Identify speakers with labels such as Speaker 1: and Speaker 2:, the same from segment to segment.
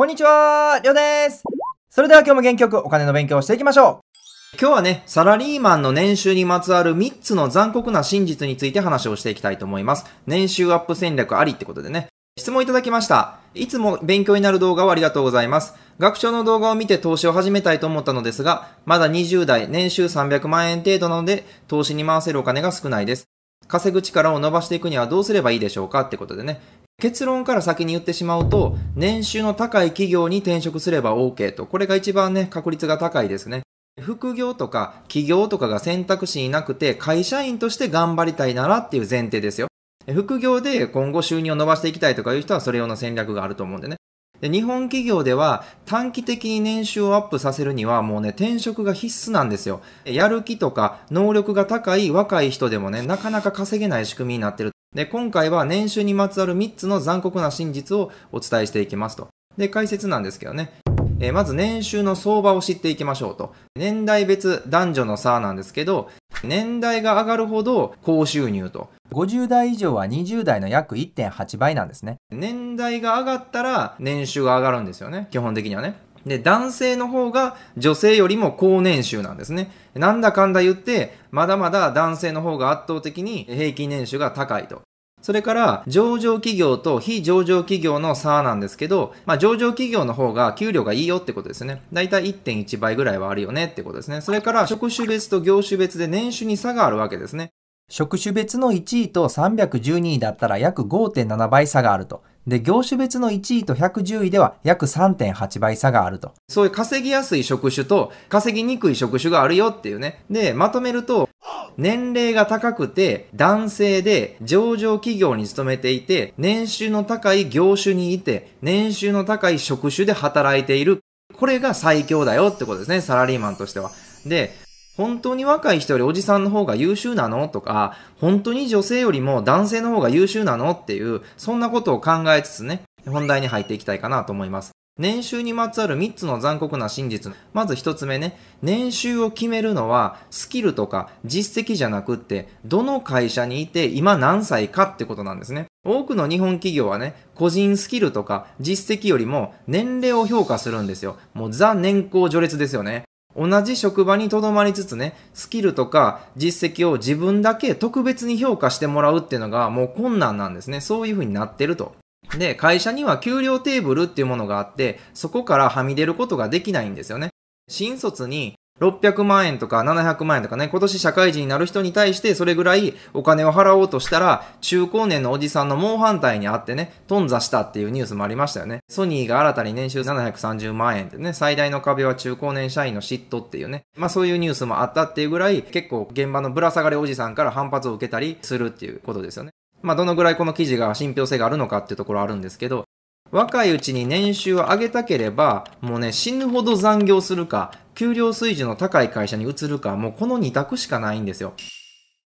Speaker 1: こんにちは、りょうです。それでは今日も元気よくお金の勉強をしていきましょう。今日はね、サラリーマンの年収にまつわる3つの残酷な真実について話をしていきたいと思います。年収アップ戦略ありってことでね。質問いただきました。いつも勉強になる動画をありがとうございます。学長の動画を見て投資を始めたいと思ったのですが、まだ20代、年収300万円程度なので、投資に回せるお金が少ないです。稼ぐ力を伸ばしていくにはどうすればいいでしょうかってことでね。結論から先に言ってしまうと、年収の高い企業に転職すれば OK と、これが一番ね、確率が高いですね。副業とか起業とかが選択肢になくて、会社員として頑張りたいならっていう前提ですよ。副業で今後収入を伸ばしていきたいとかいう人はそれ用の戦略があると思うんでね。で日本企業では短期的に年収をアップさせるにはもうね、転職が必須なんですよ。やる気とか能力が高い若い人でもね、なかなか稼げない仕組みになってる。で、今回は年収にまつわる3つの残酷な真実をお伝えしていきますと。で、解説なんですけどね。えー、まず年収の相場を知っていきましょうと。年代別男女の差なんですけど、年代が上がるほど高収入と。50代以上は20代の約1.8倍なんですね。年代が上がったら年収が上がるんですよね。基本的にはね。で、男性の方が女性よりも高年収なんですね。なんだかんだ言って、まだまだ男性の方が圧倒的に平均年収が高いと。それから、上場企業と非上場企業の差なんですけど、まあ、上場企業の方が給料がいいよってことですね。だいたい1.1倍ぐらいはあるよねってことですね。それから、職種別と業種別で年収に差があるわけですね。職種別の1位と312位だったら約5.7倍差があると。で、業種別の1位と110位では約3.8倍差があると。そういう稼ぎやすい職種と稼ぎにくい職種があるよっていうね。で、まとめると、年齢が高くて男性で上場企業に勤めていて年収の高い業種にいて年収の高い職種で働いている。これが最強だよってことですね、サラリーマンとしては。で、本当に若い人よりおじさんの方が優秀なのとか、本当に女性よりも男性の方が優秀なのっていう、そんなことを考えつつね、本題に入っていきたいかなと思います。年収にまつわる3つの残酷な真実。まず1つ目ね、年収を決めるのはスキルとか実績じゃなくって、どの会社にいて今何歳かってことなんですね。多くの日本企業はね、個人スキルとか実績よりも年齢を評価するんですよ。もうザ年功序列ですよね。同じ職場にとどまりつつね、スキルとか実績を自分だけ特別に評価してもらうっていうのがもう困難なんですね。そういう風になってると。で、会社には給料テーブルっていうものがあって、そこからはみ出ることができないんですよね。新卒に600万円とか700万円とかね、今年社会人になる人に対してそれぐらいお金を払おうとしたら、中高年のおじさんの猛反対にあってね、頓挫したっていうニュースもありましたよね。ソニーが新たに年収730万円ってね、最大の壁は中高年社員の嫉妬っていうね、まあそういうニュースもあったっていうぐらい、結構現場のぶら下がりおじさんから反発を受けたりするっていうことですよね。まあどのぐらいこの記事が信憑性があるのかっていうところあるんですけど、若いうちに年収を上げたければ、もうね、死ぬほど残業するか、給料水準の高い会社に移るか、もうこの2択しかないんですよ。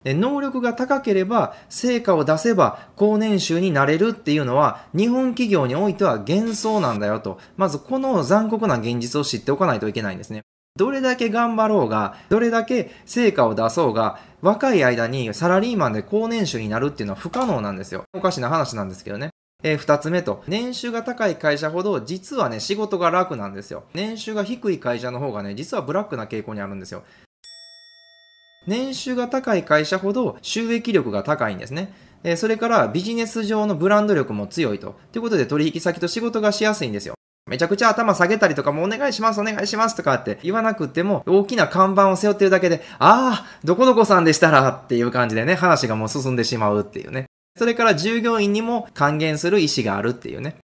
Speaker 1: で能力が高ければ、成果を出せば、高年収になれるっていうのは、日本企業においては幻想なんだよと、まずこの残酷な現実を知っておかないといけないんですね。どれだけ頑張ろうが、どれだけ成果を出そうが、若い間にサラリーマンで高年収になるっていうのは不可能なんですよ。おかしな話なんですけどね。えー、二つ目と、年収が高い会社ほど、実はね、仕事が楽なんですよ。年収が低い会社の方がね、実はブラックな傾向にあるんですよ。年収が高い会社ほど収益力が高いんですね。えー、それからビジネス上のブランド力も強いと。ということで取引先と仕事がしやすいんですよ。めちゃくちゃ頭下げたりとかもお願いしますお願いしますとかって言わなくても大きな看板を背負ってるだけで、ああ、どこどこさんでしたらっていう感じでね、話がもう進んでしまうっていうね。それから従業員にも還元する意思があるっていうね。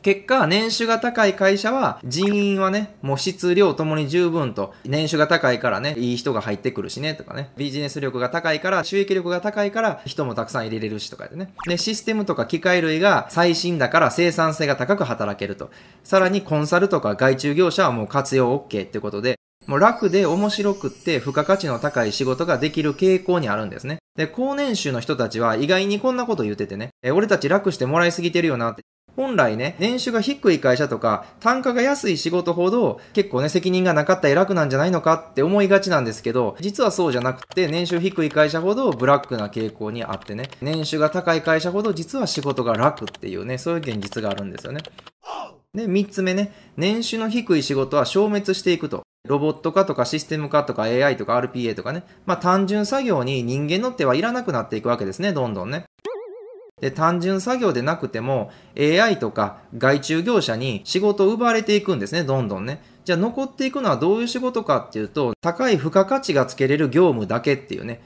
Speaker 1: 結果、年収が高い会社は人員はね、もう質量ともに十分と、年収が高いからね、いい人が入ってくるしね、とかね、ビジネス力が高いから、収益力が高いから人もたくさん入れれるしとかでね。で、システムとか機械類が最新だから生産性が高く働けると。さらにコンサルとか外注業者はもう活用 OK ってことで、もう楽で面白くって付加価値の高い仕事ができる傾向にあるんですね。で、高年収の人たちは意外にこんなこと言っててね、え俺たち楽してもらいすぎてるよなって。本来ね、年収が低い会社とか、単価が安い仕事ほど、結構ね、責任がなかったら楽なんじゃないのかって思いがちなんですけど、実はそうじゃなくて、年収低い会社ほどブラックな傾向にあってね、年収が高い会社ほど実は仕事が楽っていうね、そういう現実があるんですよね。で、三つ目ね、年収の低い仕事は消滅していくと。ロボット化とかシステム化とか AI とか RPA とかね、まあ単純作業に人間の手はいらなくなっていくわけですね、どんどんね。で、単純作業でなくても AI とか外注業者に仕事を奪われていくんですね、どんどんね。じゃあ残っていくのはどういう仕事かっていうと、高い付加価値がつけれる業務だけっていうね。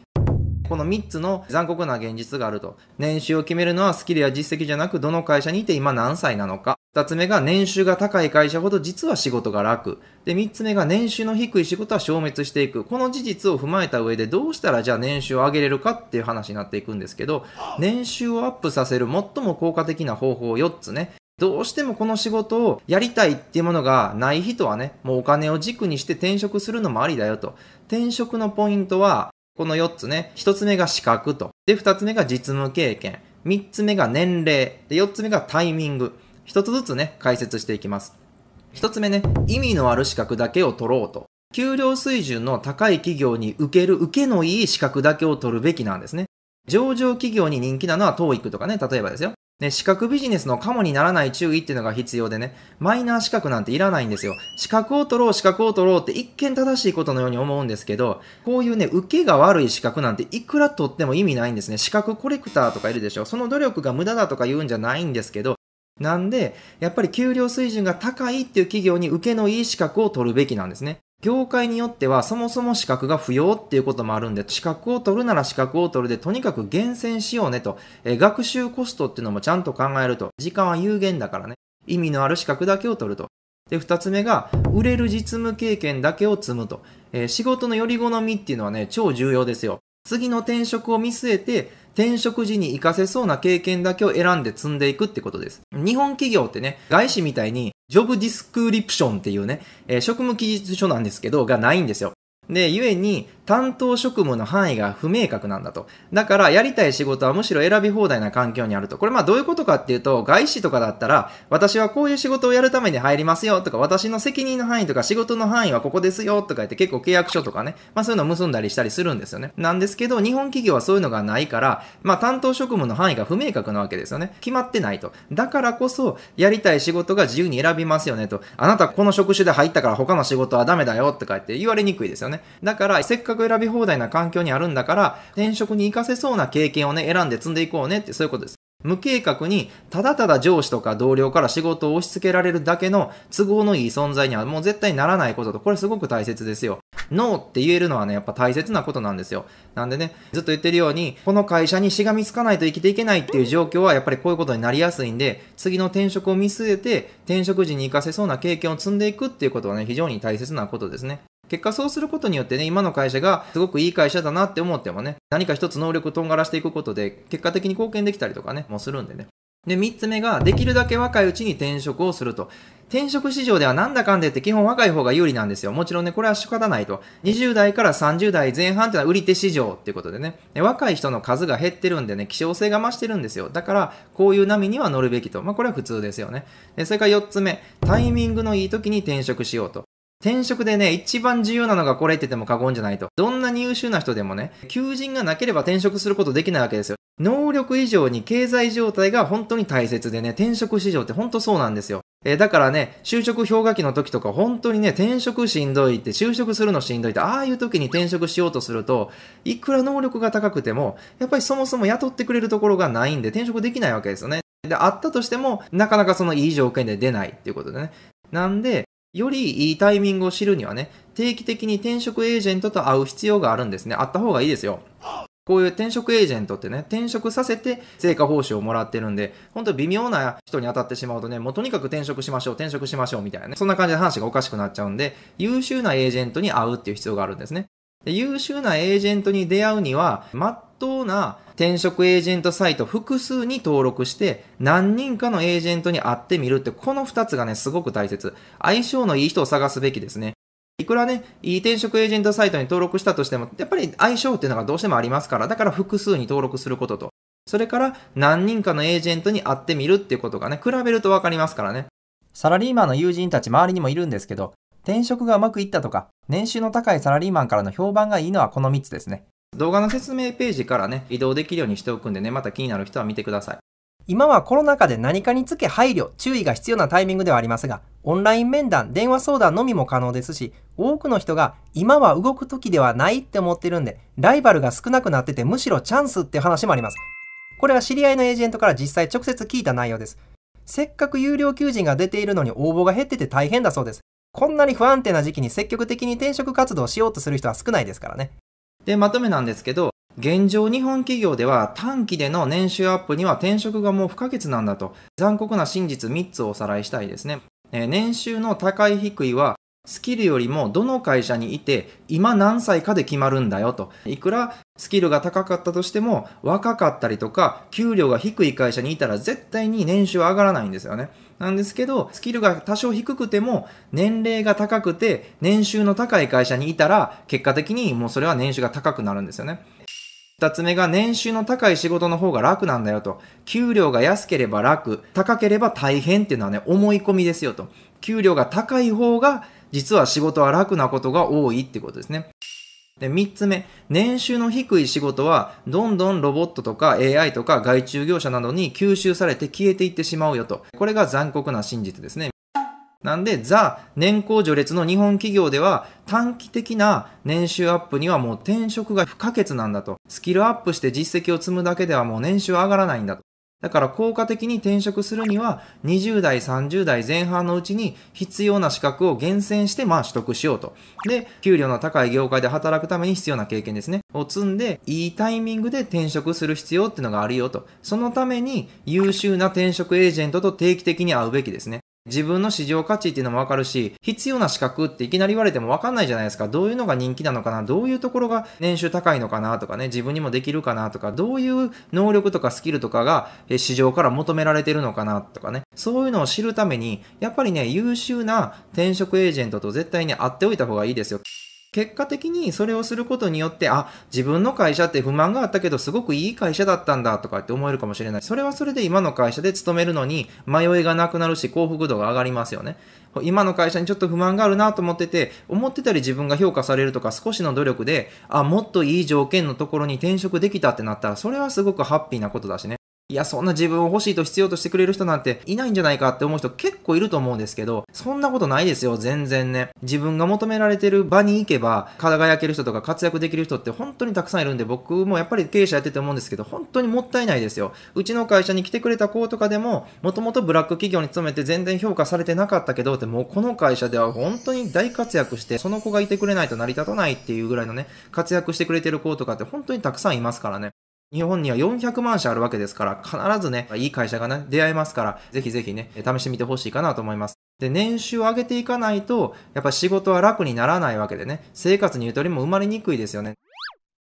Speaker 1: この3つの残酷な現実があると。年収を決めるのはスキルや実績じゃなく、どの会社にいて今何歳なのか。二つ目が年収が高い会社ほど実は仕事が楽。で、三つ目が年収の低い仕事は消滅していく。この事実を踏まえた上でどうしたらじゃあ年収を上げれるかっていう話になっていくんですけど、年収をアップさせる最も効果的な方法四つね。どうしてもこの仕事をやりたいっていうものがない人はね、もうお金を軸にして転職するのもありだよと。転職のポイントは、この4つね。1つ目が資格と。で、2つ目が実務経験。3つ目が年齢。で、4つ目がタイミング。一つずつね、解説していきます。一つ目ね、意味のある資格だけを取ろうと。給料水準の高い企業に受ける受けのいい資格だけを取るべきなんですね。上場企業に人気なのは TOEIC とかね、例えばですよ。ね、資格ビジネスのカモにならない注意っていうのが必要でね、マイナー資格なんていらないんですよ。資格を取ろう、資格を取ろうって一見正しいことのように思うんですけど、こういうね、受けが悪い資格なんていくら取っても意味ないんですね。資格コレクターとかいるでしょ。その努力が無駄だとか言うんじゃないんですけど、なんで、やっぱり給料水準が高いっていう企業に受けのいい資格を取るべきなんですね。業界によってはそもそも資格が不要っていうこともあるんで、資格を取るなら資格を取るで、とにかく厳選しようねと、え学習コストっていうのもちゃんと考えると、時間は有限だからね、意味のある資格だけを取ると。で、二つ目が、売れる実務経験だけを積むと。えー、仕事のより好みっていうのはね、超重要ですよ。次の転職を見据えて、転職時に活かせそうな経験だけを選んで積んでいくってことです。日本企業ってね、外資みたいにジョブディスクリプションっていうね、えー、職務記述書なんですけど、がないんですよ。で、ゆえに担当職務の範囲が不明確なんだと。だからやりたい仕事はむしろ選び放題な環境にあると。これまあどういうことかっていうと、外資とかだったら、私はこういう仕事をやるために入りますよとか、私の責任の範囲とか仕事の範囲はここですよとか言って結構契約書とかね、まあそういうのを結んだりしたりするんですよね。なんですけど、日本企業はそういうのがないから、まあ担当職務の範囲が不明確なわけですよね。決まってないと。だからこそ、やりたい仕事が自由に選びますよねと。あなたこの職種で入ったから他の仕事はダメだよとか言って言われにくいですよね。ね。だから、せっかく選び放題な環境にあるんだから、転職に活かせそうな経験をね、選んで積んでいこうねって、そういうことです。無計画にただただ上司とか同僚から仕事を押し付けられるだけの都合のいい存在にはもう絶対ならないことと、これすごく大切ですよ。ノーって言えるのはね、やっぱ大切なことなんですよ。なんでね、ずっと言ってるように、この会社にしがみつかないと生きていけないっていう状況はやっぱりこういうことになりやすいんで、次の転職を見据えて、転職時に活かせそうな経験を積んでいくっていうことはね、非常に大切なことですね。結果そうすることによってね、今の会社がすごくいい会社だなって思ってもね、何か一つ能力をとんがらしていくことで、結果的に貢献できたりとかね、もするんでね。で、三つ目が、できるだけ若いうちに転職をすると。転職市場ではなんだかんでって基本若い方が有利なんですよ。もちろんね、これは仕方ないと。20代から30代前半っていうのは売り手市場っていうことでねで、若い人の数が減ってるんでね、希少性が増してるんですよ。だから、こういう波には乗るべきと。まあ、これは普通ですよね。で、それから四つ目、タイミングのいい時に転職しようと。転職でね、一番重要なのがこれって言っても過言じゃないと。どんな優秀な人でもね、求人がなければ転職することできないわけですよ。能力以上に経済状態が本当に大切でね、転職市場って本当そうなんですよ。えー、だからね、就職氷河期の時とか本当にね、転職しんどいって、就職するのしんどいって、ああいう時に転職しようとすると、いくら能力が高くても、やっぱりそもそも雇ってくれるところがないんで、転職できないわけですよね。で、あったとしても、なかなかそのいい条件で出ないっていうことでね。なんで、よりいいタイミングを知るにはね、定期的に転職エージェントと会う必要があるんですね。あった方がいいですよ。こういう転職エージェントってね、転職させて成果報酬をもらってるんで、ほんと微妙な人に当たってしまうとね、もうとにかく転職しましょう、転職しましょうみたいなね、そんな感じで話がおかしくなっちゃうんで、優秀なエージェントに会うっていう必要があるんですね。で優秀なエージェントに出会うには、まっとうな転職エージェントサイト複数に登録して、何人かのエージェントに会ってみるって、この二つがね、すごく大切。相性のいい人を探すべきですね。いくらね、いい転職エージェントサイトに登録したとしても、やっぱり相性っていうのがどうしてもありますから、だから複数に登録することと、それから何人かのエージェントに会ってみるっていうことがね、比べるとわかりますからね。サラリーマンの友人たち周りにもいるんですけど、転職がうまくいったとか、年収の高いサラリーマンからの評判がいいのはこの3つですね。動画の説明ページからね、移動できるようにしておくんでね、また気になる人は見てください。今はコロナ禍で何かにつけ配慮、注意が必要なタイミングではありますが、オンライン面談、電話相談のみも可能ですし、多くの人が今は動く時ではないって思ってるんで、ライバルが少なくなっててむしろチャンスって話もあります。これは知り合いのエージェントから実際直接聞いた内容です。せっかく有料求人が出ているのに応募が減ってて大変だそうです。こんなに不安定な時期に積極的に転職活動をしようとする人は少ないですからね。で、まとめなんですけど、現状日本企業では短期での年収アップには転職がもう不可欠なんだと残酷な真実3つをおさらいしたいですね。え年収の高い低いはスキルよりもどの会社にいて今何歳かで決まるんだよと。いくらスキルが高かったとしても若かったりとか給料が低い会社にいたら絶対に年収は上がらないんですよね。なんですけどスキルが多少低くても年齢が高くて年収の高い会社にいたら結果的にもうそれは年収が高くなるんですよね。二つ目が年収の高い仕事の方が楽なんだよと。給料が安ければ楽、高ければ大変っていうのはね、思い込みですよと。給料が高い方が実は仕事は楽なことが多いってことですね。で、三つ目、年収の低い仕事は、どんどんロボットとか AI とか外注業者などに吸収されて消えていってしまうよと。これが残酷な真実ですね。なんで、ザ、年功序列の日本企業では、短期的な年収アップにはもう転職が不可欠なんだと。スキルアップして実績を積むだけではもう年収上がらないんだと。だから効果的に転職するには20代、30代前半のうちに必要な資格を厳選してまあ取得しようと。で、給料の高い業界で働くために必要な経験ですね。を積んで、いいタイミングで転職する必要っていうのがあるよと。そのために優秀な転職エージェントと定期的に会うべきですね。自分の市場価値っていうのもわかるし、必要な資格っていきなり言われてもわかんないじゃないですか。どういうのが人気なのかな、どういうところが年収高いのかなとかね、自分にもできるかなとか、どういう能力とかスキルとかが市場から求められてるのかなとかね、そういうのを知るために、やっぱりね、優秀な転職エージェントと絶対に会っておいた方がいいですよ。結果的にそれをすることによって、あ、自分の会社って不満があったけど、すごくいい会社だったんだとかって思えるかもしれない。それはそれで今の会社で勤めるのに迷いがなくなるし、幸福度が上がりますよね。今の会社にちょっと不満があるなと思ってて、思ってたり自分が評価されるとか少しの努力で、あ、もっといい条件のところに転職できたってなったら、それはすごくハッピーなことだしね。いや、そんな自分を欲しいと必要としてくれる人なんていないんじゃないかって思う人結構いると思うんですけど、そんなことないですよ、全然ね。自分が求められてる場に行けば、輝ける人とか活躍できる人って本当にたくさんいるんで、僕もやっぱり経営者やってて思うんですけど、本当にもったいないですよ。うちの会社に来てくれた子とかでも、もともとブラック企業に勤めて全然評価されてなかったけど、ってもうこの会社では本当に大活躍して、その子がいてくれないと成り立たないっていうぐらいのね、活躍してくれてる子とかって本当にたくさんいますからね。日本には400万社あるわけですから、必ずね、いい会社がね、出会えますから、ぜひぜひね、試してみてほしいかなと思います。で、年収を上げていかないと、やっぱ仕事は楽にならないわけでね、生活にゆとりも生まれにくいですよね。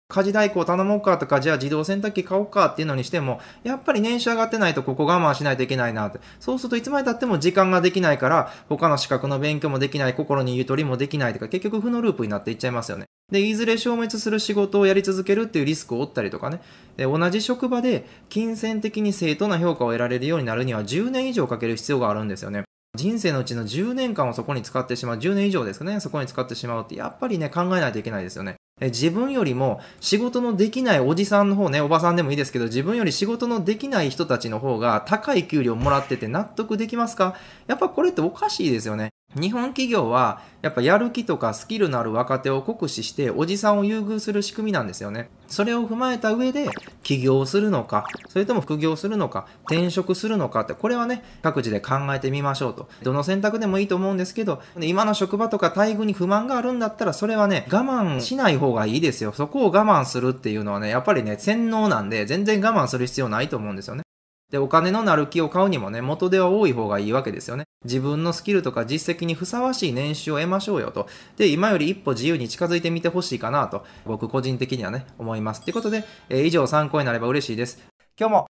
Speaker 1: 家事代行頼もうかとか、じゃあ自動洗濯機買おうかっていうのにしても、やっぱり年収上がってないとここ我慢しないといけないなって。そうするといつまで経っても時間ができないから、他の資格の勉強もできない、心にゆとりもできないとか、結局負のループになっていっちゃいますよね。で、いずれ消滅する仕事をやり続けるっていうリスクを負ったりとかね、で同じ職場で金銭的に正当な評価を得られるようになるには10年以上かける必要があるんですよね。人生のうちの10年間をそこに使ってしまう、10年以上ですかね、そこに使ってしまうって、やっぱりね、考えないといけないですよね。自分よりも仕事のできないおじさんの方ね、おばさんでもいいですけど、自分より仕事のできない人たちの方が高い給料もらってて納得できますかやっぱこれっておかしいですよね。日本企業はやっぱやる気とかスキルのある若手を酷使しておじさんを優遇する仕組みなんですよね。それを踏まえた上で起業するのか、それとも副業するのか、転職するのかって、これはね、各自で考えてみましょうと。どの選択でもいいと思うんですけど、今の職場とか待遇に不満があるんだったら、それはね、我慢しない方がいいですよ。そこを我慢するっていうのはね、やっぱりね、洗脳なんで、全然我慢する必要ないと思うんですよね。で、お金のなる木を買うにもね、元手は多い方がいいわけですよね。自分のスキルとか実績にふさわしい年収を得ましょうよと。で、今より一歩自由に近づいてみてほしいかなと、僕個人的にはね、思います。ということで、えー、以上参考になれば嬉しいです。今日も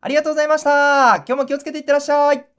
Speaker 1: ありがとうございました今日も気をつけていってらっしゃい